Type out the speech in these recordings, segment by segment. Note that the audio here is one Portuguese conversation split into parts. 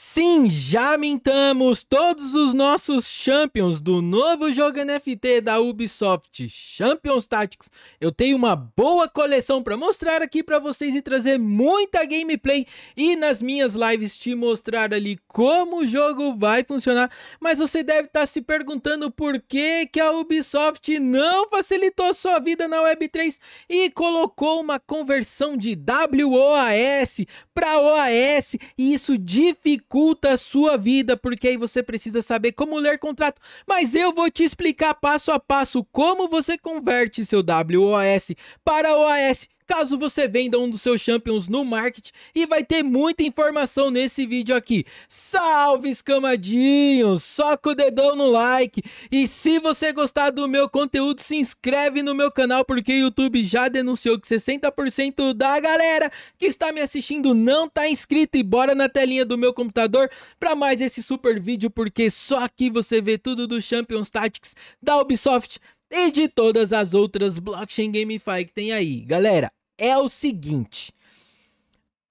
Sim, já mintamos todos os nossos champions do novo jogo NFT da Ubisoft, Champions táticos. Eu tenho uma boa coleção para mostrar aqui para vocês e trazer muita gameplay e nas minhas lives te mostrar ali como o jogo vai funcionar. Mas você deve estar tá se perguntando por que que a Ubisoft não facilitou sua vida na Web3 e colocou uma conversão de WOAS para OAS e isso dificulta dificulta a sua vida, porque aí você precisa saber como ler contrato. Mas eu vou te explicar passo a passo como você converte seu WOS para OAS caso você venda um dos seus champions no market e vai ter muita informação nesse vídeo aqui. Salve escamadinhos, soca o dedão no like e se você gostar do meu conteúdo se inscreve no meu canal porque o YouTube já denunciou que 60% da galera que está me assistindo não está inscrito e bora na telinha do meu computador para mais esse super vídeo porque só aqui você vê tudo do Champions Tactics da Ubisoft e de todas as outras blockchain GameFi que tem aí. Galera, é o seguinte: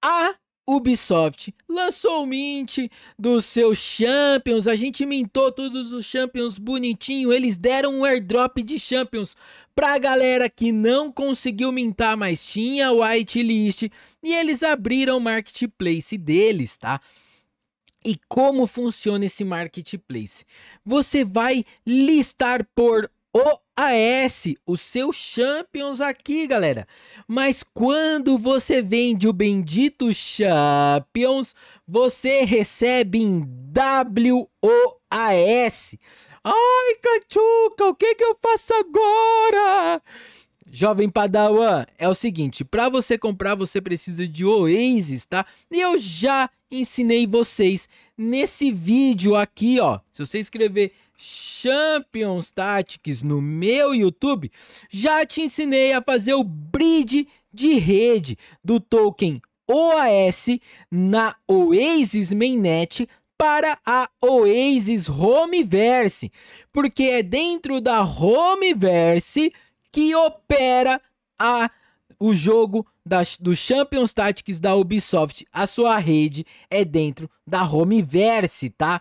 a Ubisoft lançou o mint dos seus Champions, a gente mintou todos os Champions bonitinho, eles deram um airdrop de Champions pra galera que não conseguiu mintar, mas tinha whitelist, e eles abriram o marketplace deles, tá? E como funciona esse marketplace? Você vai listar por o AS, o seu Champions aqui, galera. Mas quando você vende o bendito Champions, você recebe em WOAS. Ai, Cachuca, o que, que eu faço agora? Jovem Padawan, é o seguinte, para você comprar você precisa de Oasis, tá? E eu já ensinei vocês nesse vídeo aqui, ó. Se você escrever Champions Tactics no meu YouTube, já te ensinei a fazer o bridge de rede do token OAS na Oasis Mainnet para a Oasis Homeverse, porque é dentro da Homeverse que opera a o jogo da, do Champions Tactics da Ubisoft. A sua rede é dentro da Homeverse, tá?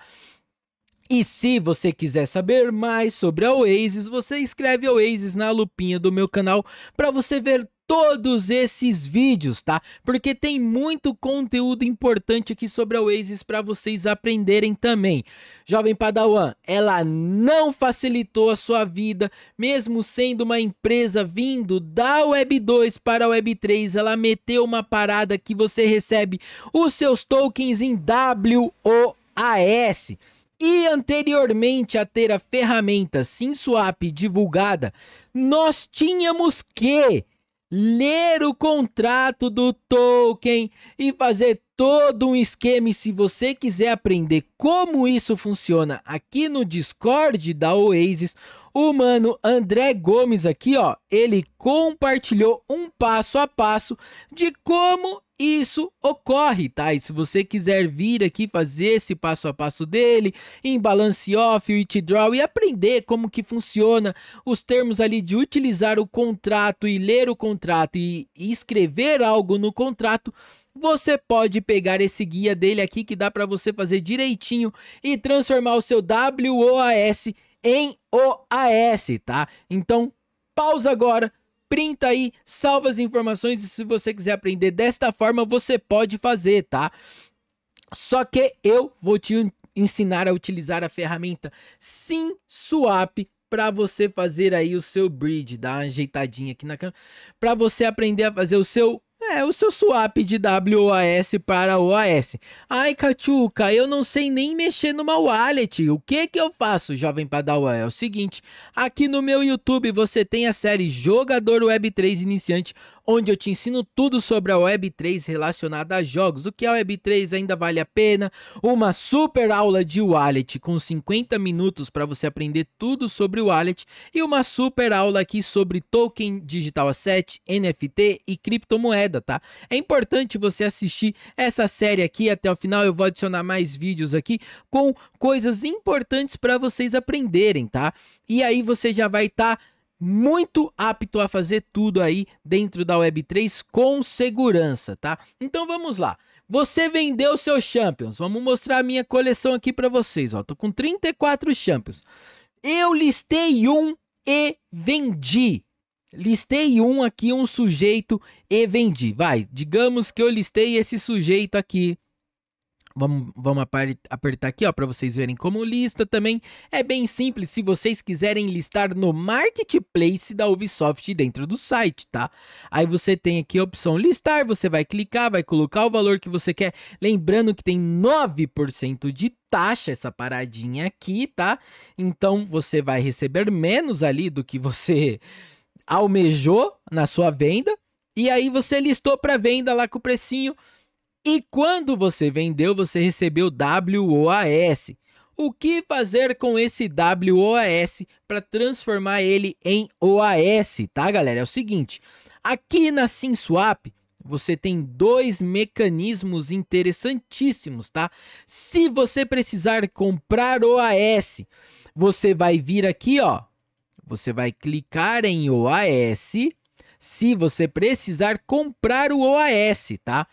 E se você quiser saber mais sobre a Oasis, você escreve Oasis na lupinha do meu canal para você ver todos esses vídeos, tá? Porque tem muito conteúdo importante aqui sobre a Oasis para vocês aprenderem também. Jovem Padawan, ela não facilitou a sua vida, mesmo sendo uma empresa vindo da Web 2 para a Web 3, ela meteu uma parada que você recebe os seus tokens em WOAS. E anteriormente a ter a ferramenta SimSwap divulgada, nós tínhamos que ler o contrato do token e fazer todo um esquema. E se você quiser aprender como isso funciona aqui no Discord da Oasis, o mano André Gomes aqui, ó, ele compartilhou um passo a passo de como isso ocorre, tá? E se você quiser vir aqui fazer esse passo a passo dele, em Balance Off, It Draw e aprender como que funciona os termos ali de utilizar o contrato e ler o contrato e, escrever algo no contrato, você pode pegar esse guia dele aqui que dá para você fazer direitinho e transformar o seu WOAS em OAS, tá? Então, pausa agora printa aí, salva as informações e se você quiser aprender desta forma, você pode fazer, tá? Só que eu vou te ensinar a utilizar a ferramenta SimSwap para você fazer aí o seu bridge, dar uma ajeitadinha aqui na câmera, para você aprender a fazer o seu é, o seu swap de WOS para OAS. Ai, Cachuca, eu não sei nem mexer numa wallet. O que que eu faço, jovem padawan? É o seguinte, aqui no meu YouTube você tem a série Jogador Web3 Iniciante, onde eu te ensino tudo sobre a Web3 relacionada a jogos, o que é a Web3 ainda vale a pena, uma super aula de wallet com 50 minutos para você aprender tudo sobre o wallet e uma super aula aqui sobre token digital asset, NFT e criptomoeda, tá? É importante você assistir essa série aqui até o final, eu vou adicionar mais vídeos aqui com coisas importantes para vocês aprenderem, tá? E aí você já vai estar tá muito apto a fazer tudo aí dentro da Web3 com segurança, tá? Então vamos lá. Você vendeu seus Champions. Vamos mostrar a minha coleção aqui para vocês, ó. Tô com 34 Champions. Eu listei um e vendi. Listei um aqui, um sujeito e vendi. Vai, digamos que eu listei esse sujeito aqui Vamos, vamos apertar aqui ó para vocês verem como lista também. É bem simples se vocês quiserem listar no marketplace da Ubisoft dentro do site, tá? Aí você tem aqui a opção listar, você vai clicar, vai colocar o valor que você quer. Lembrando que tem 9% de taxa essa paradinha aqui, tá? Então você vai receber menos ali do que você almejou na sua venda. E aí você listou para venda lá com o precinho e quando você vendeu, você recebeu WOAS. O que fazer com esse WOAS para transformar ele em OAS, tá, galera? É o seguinte, aqui na SimSwap, você tem dois mecanismos interessantíssimos, tá? Se você precisar comprar OAS, você vai vir aqui, ó. Você vai clicar em OAS, se você precisar comprar o OAS, tá?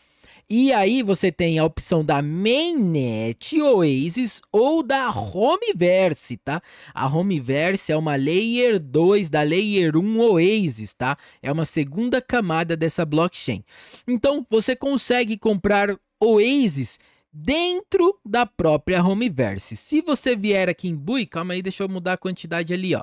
E aí você tem a opção da mainnet Oasis ou da Homeverse, tá? A Homeverse é uma layer 2 da layer 1 Oasis, tá? É uma segunda camada dessa blockchain. Então, você consegue comprar Oasis dentro da própria Homeverse. Se você vier aqui em Bui, calma aí, deixa eu mudar a quantidade ali, ó.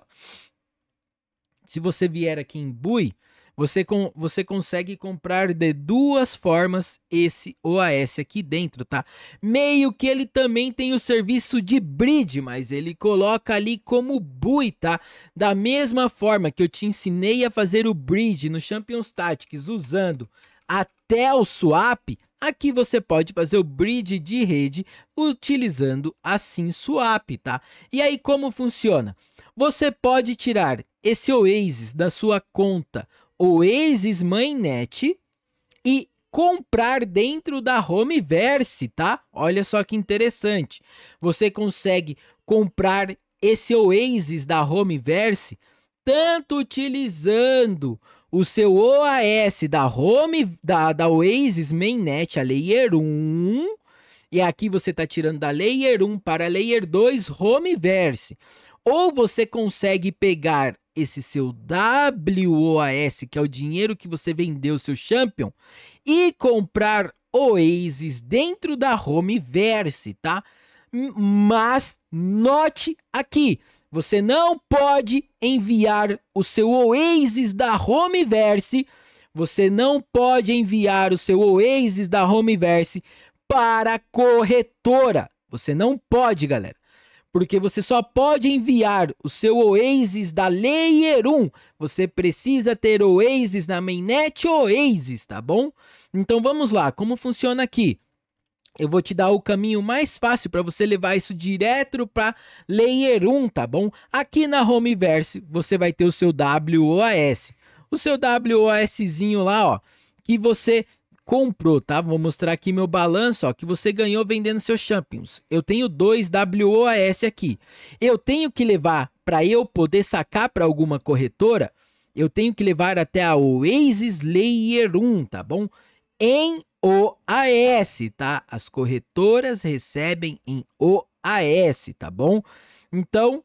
Se você vier aqui em Bui, você, com, você consegue comprar de duas formas esse OAS aqui dentro, tá? Meio que ele também tem o serviço de bridge, mas ele coloca ali como bui, tá? Da mesma forma que eu te ensinei a fazer o bridge no Champions Tactics usando até o swap, Aqui você pode fazer o bridge de rede utilizando assim SimSwap, tá? E aí como funciona? Você pode tirar esse Oasis da sua conta o Mãe Net e comprar dentro da Homeverse, tá? Olha só que interessante. Você consegue comprar esse Oasis da Homeverse tanto utilizando o seu OAS da Home da, da Oasis Mainnet, a Layer 1, e aqui você está tirando da Layer 1 para Layer 2 Homeverse. Ou você consegue pegar esse seu WOAS, que é o dinheiro que você vendeu seu Champion, e comprar Oasis dentro da Homeverse, tá? Mas note aqui, você não pode enviar o seu Oasis da Homeverse, você não pode enviar o seu Oasis da Homeverse para a corretora. Você não pode, galera porque você só pode enviar o seu Oasis da Layer 1. Você precisa ter Oasis na mainnet Oasis, tá bom? Então vamos lá, como funciona aqui? Eu vou te dar o caminho mais fácil para você levar isso direto para Layer 1, tá bom? Aqui na Homeverse você vai ter o seu WOS, O seu WOSzinho lá, ó, que você comprou, tá? Vou mostrar aqui meu balanço, ó, que você ganhou vendendo seus Champions. Eu tenho dois WOAS aqui. Eu tenho que levar para eu poder sacar para alguma corretora, eu tenho que levar até a Oasis Layer 1, tá bom? Em OAS, tá? As corretoras recebem em OAS, tá bom? Então,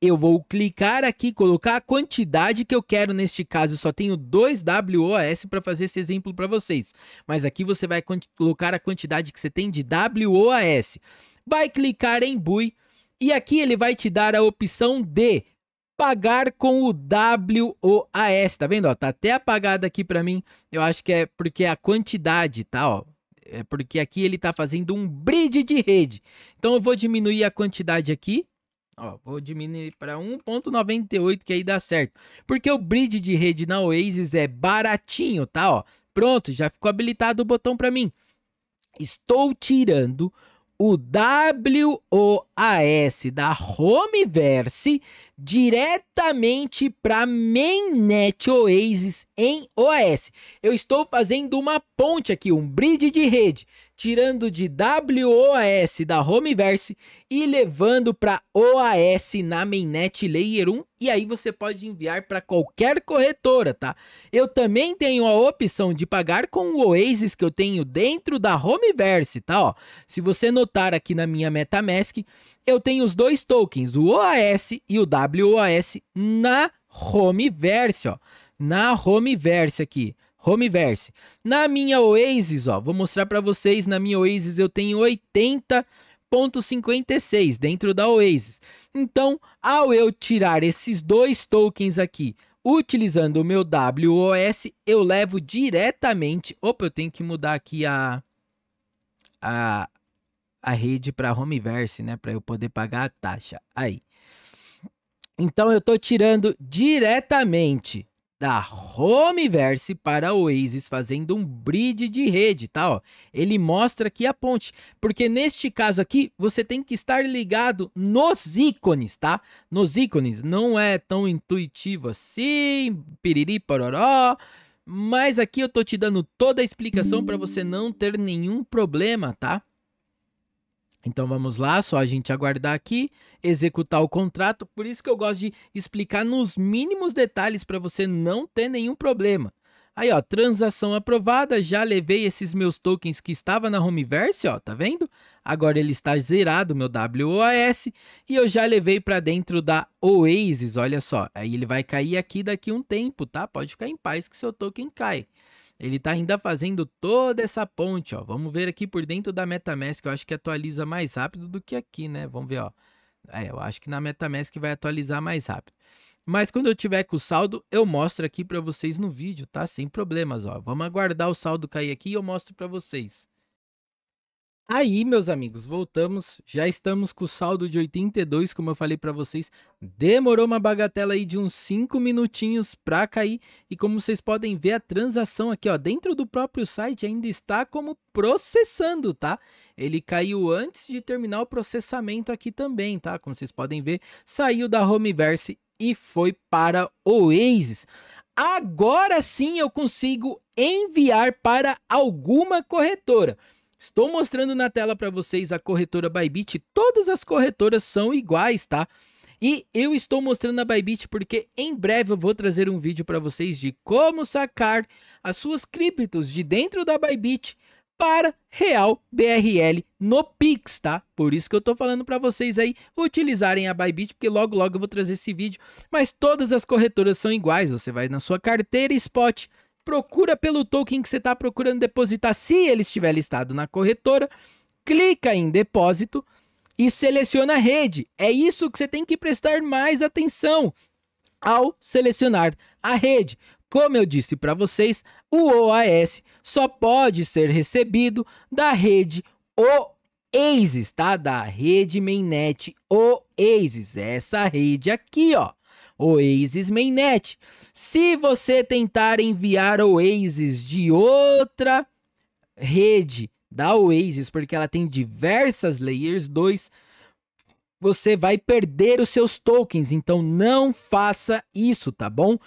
eu vou clicar aqui, colocar a quantidade que eu quero. Neste caso, eu só tenho dois WOS para fazer esse exemplo para vocês. Mas aqui você vai colocar a quantidade que você tem de WOS. Vai clicar em Bui e aqui ele vai te dar a opção de pagar com o WOAS, tá vendo? Ó, tá até apagado aqui para mim. Eu acho que é porque a quantidade, tá? Ó, é porque aqui ele tá fazendo um bridge de rede. Então eu vou diminuir a quantidade aqui Ó, vou diminuir para 1.98 que aí dá certo. Porque o bridge de rede na Oasis é baratinho, tá? Ó, pronto, já ficou habilitado o botão para mim. Estou tirando o WOAS da Homeverse diretamente para Mainnet Oasis em OS. Eu estou fazendo uma ponte aqui, um bridge de rede tirando de WOAS da Homeverse e levando para OAS na mainnet Layer 1 e aí você pode enviar para qualquer corretora, tá? Eu também tenho a opção de pagar com o Oasis que eu tenho dentro da Homeverse, tá? Ó, se você notar aqui na minha MetaMask, eu tenho os dois tokens, o OAS e o WOAS na Homeverse, ó. Na Homeverse aqui. Homeverse. Na minha Oasis, ó, vou mostrar para vocês, na minha Oasis eu tenho 80.56 dentro da Oasis. Então, ao eu tirar esses dois tokens aqui, utilizando o meu WOS, eu levo diretamente... Opa, eu tenho que mudar aqui a, a, a rede para Homeverse, né? Para eu poder pagar a taxa. Aí. Então, eu estou tirando diretamente da Homeverse para Oasis fazendo um bridge de rede, tá? Ó, ele mostra aqui a ponte, porque neste caso aqui você tem que estar ligado nos ícones, tá? Nos ícones, não é tão intuitivo assim, piriri pororó, mas aqui eu tô te dando toda a explicação para você não ter nenhum problema, tá? Então vamos lá, só a gente aguardar aqui, executar o contrato. Por isso que eu gosto de explicar nos mínimos detalhes para você não ter nenhum problema. Aí, ó, transação aprovada, já levei esses meus tokens que estava na Homeverse, ó, tá vendo? Agora ele está zerado, meu WOS e eu já levei para dentro da Oasis, olha só. Aí ele vai cair aqui daqui um tempo, tá? Pode ficar em paz que seu token cai. Ele está ainda fazendo toda essa ponte, ó. Vamos ver aqui por dentro da MetaMask, eu acho que atualiza mais rápido do que aqui, né? Vamos ver, ó. É, eu acho que na MetaMask vai atualizar mais rápido. Mas quando eu tiver com o saldo, eu mostro aqui para vocês no vídeo, tá? Sem problemas, ó. Vamos aguardar o saldo cair aqui e eu mostro para vocês. Aí, meus amigos, voltamos. Já estamos com o saldo de 82, como eu falei para vocês. Demorou uma bagatela aí de uns 5 minutinhos para cair. E como vocês podem ver, a transação aqui, ó, dentro do próprio site ainda está como processando, tá? Ele caiu antes de terminar o processamento aqui também, tá? Como vocês podem ver, saiu da Homeverse e foi para o Oasis. Agora sim eu consigo enviar para alguma corretora. Estou mostrando na tela para vocês a corretora Bybit. Todas as corretoras são iguais, tá? E eu estou mostrando a Bybit porque em breve eu vou trazer um vídeo para vocês de como sacar as suas criptos de dentro da Bybit para Real BRL no Pix, tá? Por isso que eu tô falando para vocês aí utilizarem a Bybit, porque logo logo eu vou trazer esse vídeo. Mas todas as corretoras são iguais, você vai na sua carteira Spot, procura pelo token que você está procurando depositar, se ele estiver listado na corretora, clica em depósito e seleciona a rede. É isso que você tem que prestar mais atenção ao selecionar a rede. Como eu disse para vocês, o OAS só pode ser recebido da rede Oasis, tá? Da rede mainnet Oasis, essa rede aqui, ó. Oasis Mainnet. Se você tentar enviar Oasis de outra rede da Oasis, porque ela tem diversas layers 2, você vai perder os seus tokens, então não faça isso, tá bom?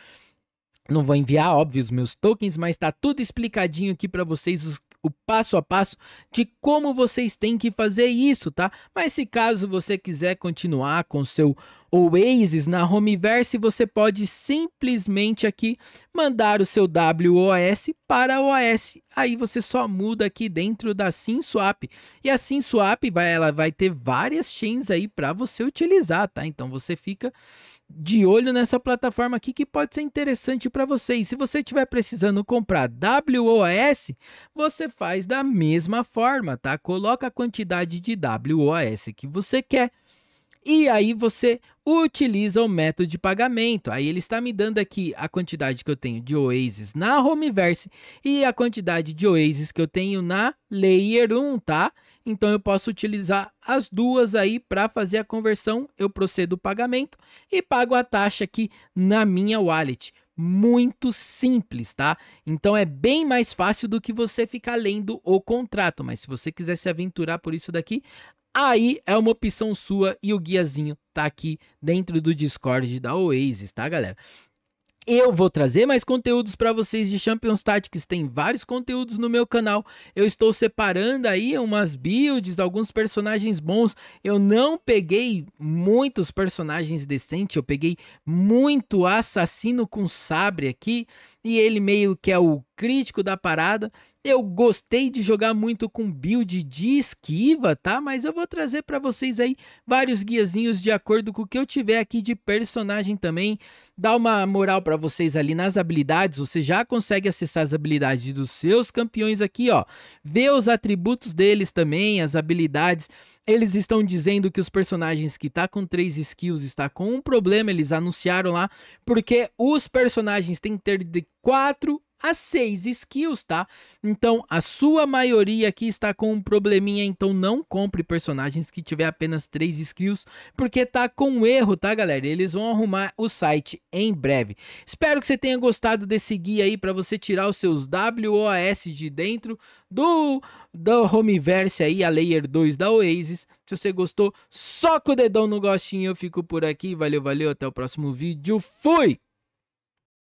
Não vou enviar, óbvio, os meus tokens, mas tá tudo explicadinho aqui para vocês os o passo a passo de como vocês têm que fazer isso, tá? Mas se caso você quiser continuar com seu Oasis na Homeverse, você pode simplesmente aqui mandar o seu WOS para OS. Aí você só muda aqui dentro da SimSwap. E a SimSwap vai, ela vai ter várias chains aí para você utilizar, tá? Então você fica de olho nessa plataforma aqui que pode ser interessante para você. E se você estiver precisando comprar WOS, você faz da mesma forma, tá? Coloca a quantidade de WOS que você quer e aí você utiliza o método de pagamento. Aí ele está me dando aqui a quantidade que eu tenho de Oasis na Homeverse e a quantidade de Oasis que eu tenho na Layer 1, tá? Então eu posso utilizar as duas aí para fazer a conversão. Eu procedo o pagamento e pago a taxa aqui na minha wallet muito simples, tá? Então é bem mais fácil do que você ficar lendo o contrato, mas se você quiser se aventurar por isso daqui, aí é uma opção sua e o guiazinho tá aqui dentro do Discord da Oasis, tá, galera? Eu vou trazer mais conteúdos para vocês de Champions Tactics, tem vários conteúdos no meu canal. Eu estou separando aí umas builds, alguns personagens bons. Eu não peguei muitos personagens decentes, eu peguei muito assassino com sabre aqui e ele meio que é o crítico da parada. Eu gostei de jogar muito com build de esquiva, tá? Mas eu vou trazer para vocês aí vários guiazinhos de acordo com o que eu tiver aqui de personagem também. Dá uma moral para vocês ali nas habilidades. Você já consegue acessar as habilidades dos seus campeões aqui, ó. Ver os atributos deles também, as habilidades. Eles estão dizendo que os personagens que tá com 3 skills está com um problema, eles anunciaram lá, porque os personagens têm que ter de 4 a 6 skills, tá? Então, a sua maioria aqui está com um probleminha, então não compre personagens que tiver apenas 3 skills, porque tá com um erro, tá, galera? Eles vão arrumar o site em breve. Espero que você tenha gostado desse guia aí para você tirar os seus WOS de dentro do do Homeverse aí, a Layer 2 da Oasis. Se você gostou, soca o dedão no gostinho, eu fico por aqui. Valeu, valeu, até o próximo vídeo. Fui!